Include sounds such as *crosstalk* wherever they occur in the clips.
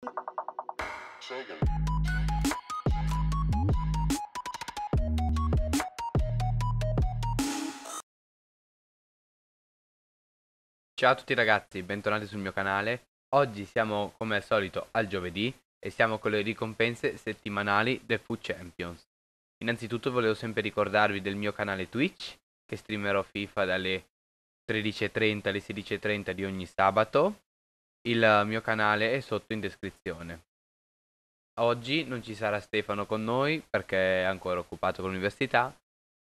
Ciao a tutti ragazzi, bentornati sul mio canale. Oggi siamo come al solito al giovedì e siamo con le ricompense settimanali del Food Champions. Innanzitutto volevo sempre ricordarvi del mio canale Twitch che streamerò FIFA dalle 13.30 alle 16.30 di ogni sabato il mio canale è sotto in descrizione. Oggi non ci sarà Stefano con noi perché è ancora occupato con l'università,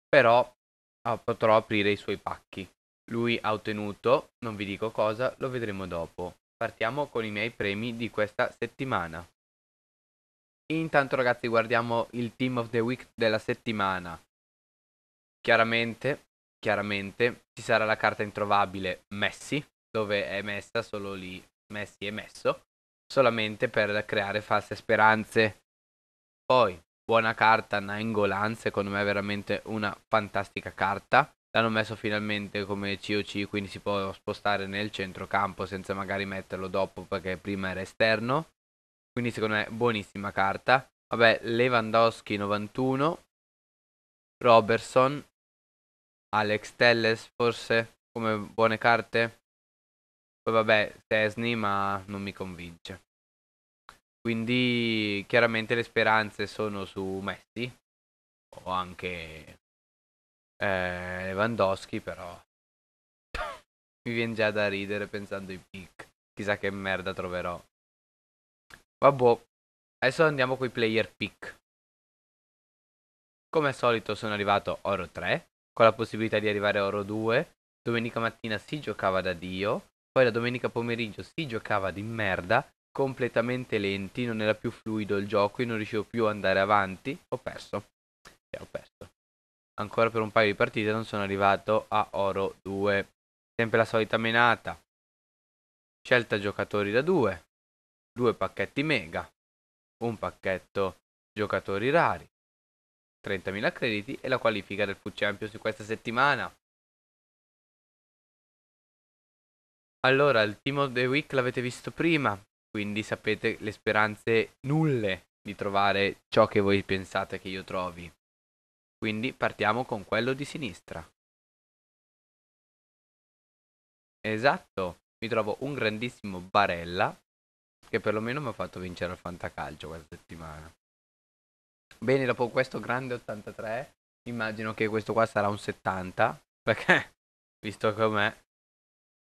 però ah, potrò aprire i suoi pacchi. Lui ha ottenuto, non vi dico cosa, lo vedremo dopo. Partiamo con i miei premi di questa settimana. Intanto ragazzi guardiamo il Team of the Week della settimana. Chiaramente, chiaramente ci sarà la carta introvabile Messi, dove è messa solo lì Messi e messo solamente per creare false speranze. Poi, buona carta Nainggolan, secondo me è veramente una fantastica carta. L'hanno messo finalmente come COC, quindi si può spostare nel centrocampo senza magari metterlo dopo perché prima era esterno. Quindi secondo me buonissima carta. Vabbè, Lewandowski 91, Robertson, Alex Telles forse come buone carte. Poi vabbè, Tesni, ma non mi convince. Quindi chiaramente le speranze sono su Messi o anche eh, Lewandowski, però *laughs* mi viene già da ridere pensando ai pick. Chissà che merda troverò. Vabbè, adesso andiamo coi player pick. Come al solito sono arrivato oro 3, con la possibilità di arrivare oro 2. Domenica mattina si giocava da Dio poi la domenica pomeriggio si giocava di merda, completamente lenti, non era più fluido il gioco, io non riuscivo più ad andare avanti, ho perso. E ho perso. Ancora per un paio di partite non sono arrivato a oro 2. Sempre la solita menata. Scelta giocatori da 2, Due pacchetti mega, un pacchetto giocatori rari, 30.000 crediti e la qualifica del Food Champions di questa settimana. Allora, il Team of the Week l'avete visto prima, quindi sapete le speranze nulle di trovare ciò che voi pensate che io trovi. Quindi partiamo con quello di sinistra. Esatto, mi trovo un grandissimo Barella che perlomeno mi ha fatto vincere al fantacalcio questa settimana. Bene, dopo questo grande 83, immagino che questo qua sarà un 70, perché *laughs* visto com'è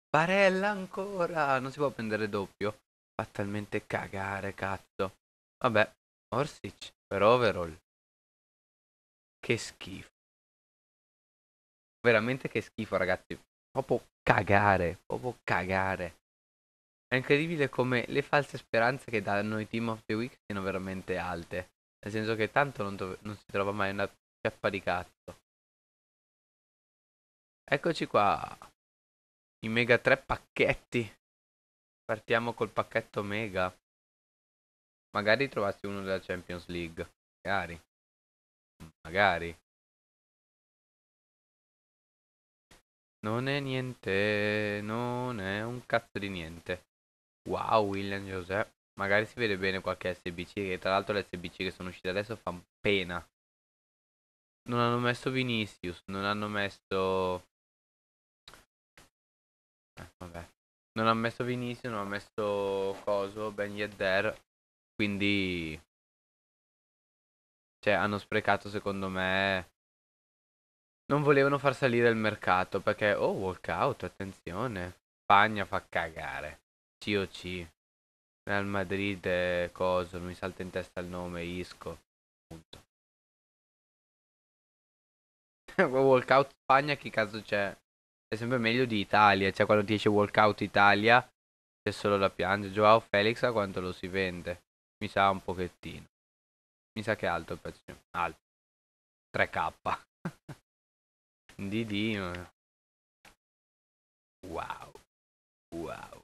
Barella ancora! Non si può prendere doppio. Fa talmente cagare, cazzo. Vabbè, Orsic per overall. Che schifo. Veramente che schifo, ragazzi. Proprio cagare, proprio cagare. È incredibile come le false speranze che danno i Team of the Week siano veramente alte. Nel senso che tanto non, dove- non si trova mai una cappa di cazzo. Eccoci qua i mega 3 pacchetti. Partiamo col pacchetto mega. Magari trovassi uno della Champions League. Magari. Magari. Non è niente, non è un cazzo di niente. Wow, William José. Magari si vede bene qualche SBC, che tra l'altro le SBC che sono uscite adesso fanno pena. Non hanno messo Vinicius, non hanno messo Vabbè. Non ha messo Vinicius, non ha messo Coso, Ben Yedder, quindi cioè, hanno sprecato secondo me non volevano far salire il mercato perché oh walkout attenzione Spagna fa cagare COC Real Madrid coso non mi salta in testa il nome Isco punto *laughs* walkout Spagna chi cazzo c'è è sempre meglio di Italia, cioè quando ti esce Walkout Italia c'è solo la piangere. Joao Felix a quanto lo si vende? Mi sa un pochettino. Mi sa che è alto il prezzo. Alto. 3K. DD. *laughs* Wow. Wow.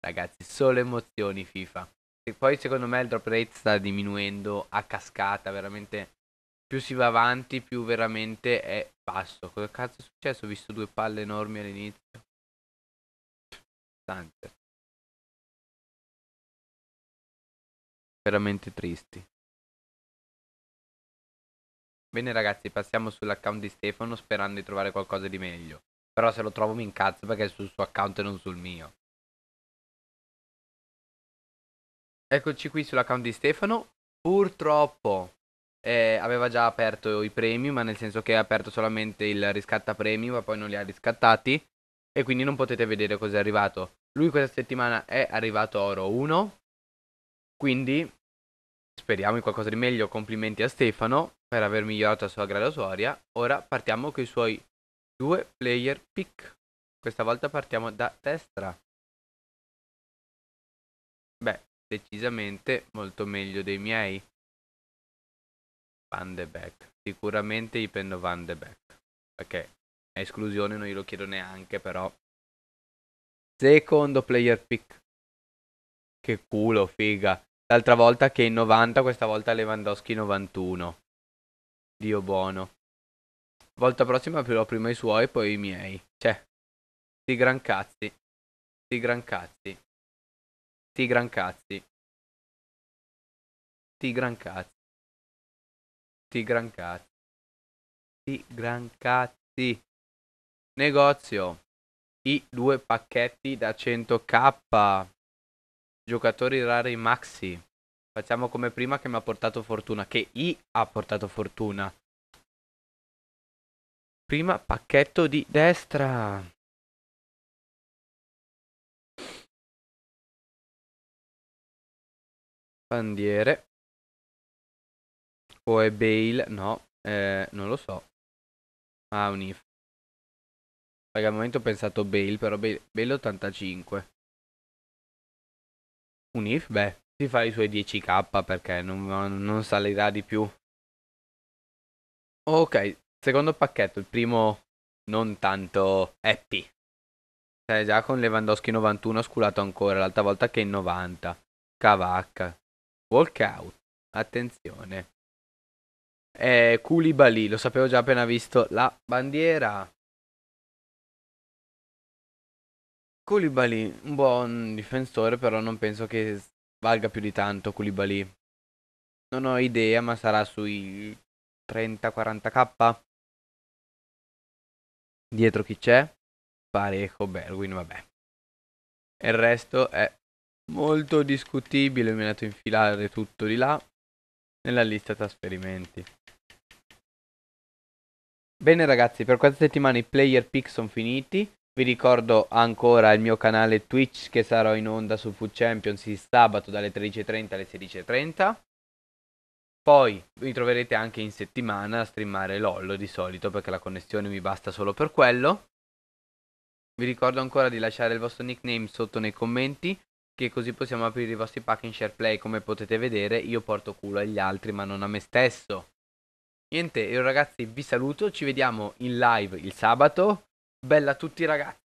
Ragazzi, solo emozioni FIFA. E poi secondo me il drop rate sta diminuendo a cascata, veramente più si va avanti, più veramente è basso. Cosa cazzo è successo? Ho visto due palle enormi all'inizio. Tante. Veramente tristi. Bene ragazzi, passiamo sull'account di Stefano sperando di trovare qualcosa di meglio. Però se lo trovo mi incazzo perché è sul suo account e non sul mio. Eccoci qui sull'account di Stefano. Purtroppo eh, aveva già aperto i premi, ma nel senso che ha aperto solamente il riscatta premi, ma poi non li ha riscattati. E quindi non potete vedere cos'è arrivato. Lui questa settimana è arrivato oro 1. Quindi speriamo in qualcosa di meglio. Complimenti a Stefano per aver migliorato la sua graduatoria. Ora partiamo con i suoi due player pick. Questa volta partiamo da destra. Beh, decisamente molto meglio dei miei. Van de Beek. Sicuramente gli prendo Van de Beek. Perché a esclusione non glielo chiedo neanche, però. Secondo player pick. Che culo, figa. L'altra volta che in 90, questa volta Lewandowski 91. Dio buono. Volta prossima aprirò prima i suoi, poi i miei. Cioè, sti gran cazzi. Sti gran cazzi. Sti gran cazzi. Sti gran cazzi tutti gran cazzi. Negozio. I due pacchetti da 100k. Giocatori rari maxi. Facciamo come prima che mi ha portato fortuna. Che I ha portato fortuna. Prima pacchetto di destra. Bandiere. O è Bale? No, eh, non lo so. Ah, un if. Perché al momento ho pensato Bale, però Bale, Bale 85. Un if? Beh, si fa i suoi 10k perché non, non salirà di più. Ok, secondo pacchetto, il primo non tanto happy. Cioè già con Lewandowski 91 ha sculato ancora, l'altra volta che in 90. Cavacca. Walkout. Attenzione è Koulibaly, lo sapevo già appena visto la bandiera. Koulibaly, un buon difensore, però non penso che valga più di tanto Koulibaly. Non ho idea, ma sarà sui 30-40k. Dietro chi c'è? Parejo Berwin, vabbè. E il resto è molto discutibile, mi è dato infilare tutto di là nella lista trasferimenti. Bene ragazzi, per questa settimana i player pick sono finiti. Vi ricordo ancora il mio canale Twitch che sarò in onda su Food Champions il sabato dalle 13.30 alle 16.30. Poi vi troverete anche in settimana a streamare Lollo di solito perché la connessione mi basta solo per quello. Vi ricordo ancora di lasciare il vostro nickname sotto nei commenti che così possiamo aprire i vostri pack in share play come potete vedere io porto culo agli altri ma non a me stesso. Niente, io ragazzi vi saluto, ci vediamo in live il sabato. Bella a tutti ragazzi.